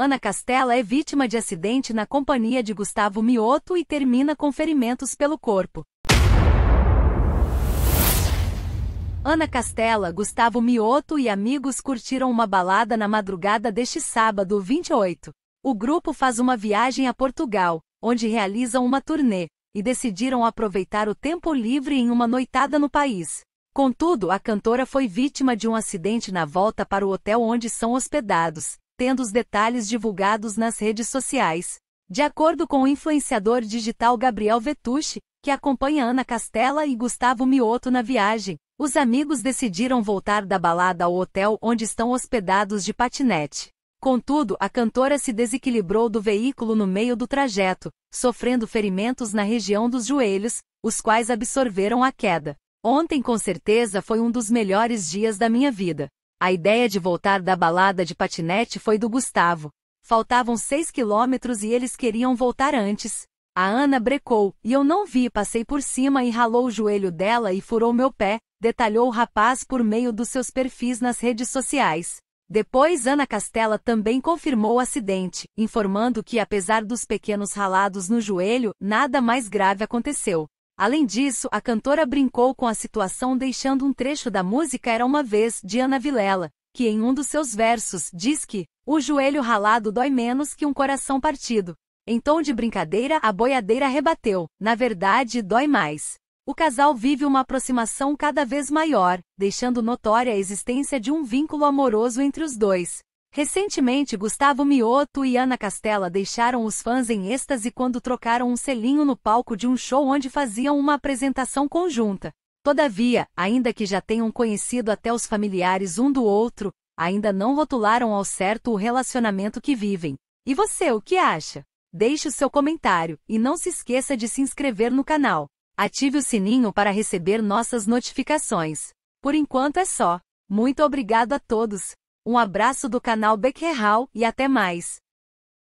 Ana Castela é vítima de acidente na companhia de Gustavo Mioto e termina com ferimentos pelo corpo. Ana Castela, Gustavo Mioto e amigos curtiram uma balada na madrugada deste sábado 28. O grupo faz uma viagem a Portugal, onde realizam uma turnê, e decidiram aproveitar o tempo livre em uma noitada no país. Contudo, a cantora foi vítima de um acidente na volta para o hotel onde são hospedados, tendo os detalhes divulgados nas redes sociais. De acordo com o influenciador digital Gabriel Vetucci, que acompanha Ana Castela e Gustavo Mioto na viagem, os amigos decidiram voltar da balada ao hotel onde estão hospedados de patinete. Contudo, a cantora se desequilibrou do veículo no meio do trajeto, sofrendo ferimentos na região dos joelhos, os quais absorveram a queda. Ontem, com certeza, foi um dos melhores dias da minha vida. A ideia de voltar da balada de patinete foi do Gustavo. Faltavam seis quilômetros e eles queriam voltar antes. A Ana brecou, e eu não vi, passei por cima e ralou o joelho dela e furou meu pé, detalhou o rapaz por meio dos seus perfis nas redes sociais. Depois Ana Castela também confirmou o acidente, informando que apesar dos pequenos ralados no joelho, nada mais grave aconteceu. Além disso, a cantora brincou com a situação deixando um trecho da música Era Uma Vez, de Ana Vilela, que em um dos seus versos diz que o joelho ralado dói menos que um coração partido. Em tom de brincadeira, a boiadeira rebateu: na verdade, dói mais. O casal vive uma aproximação cada vez maior, deixando notória a existência de um vínculo amoroso entre os dois. Recentemente Gustavo Mioto e Ana Castela deixaram os fãs em êxtase quando trocaram um selinho no palco de um show onde faziam uma apresentação conjunta. Todavia, ainda que já tenham conhecido até os familiares um do outro, ainda não rotularam ao certo o relacionamento que vivem. E você, o que acha? Deixe o seu comentário e não se esqueça de se inscrever no canal. Ative o sininho para receber nossas notificações. Por enquanto é só. Muito obrigado a todos! Um abraço do canal Becquerral e até mais!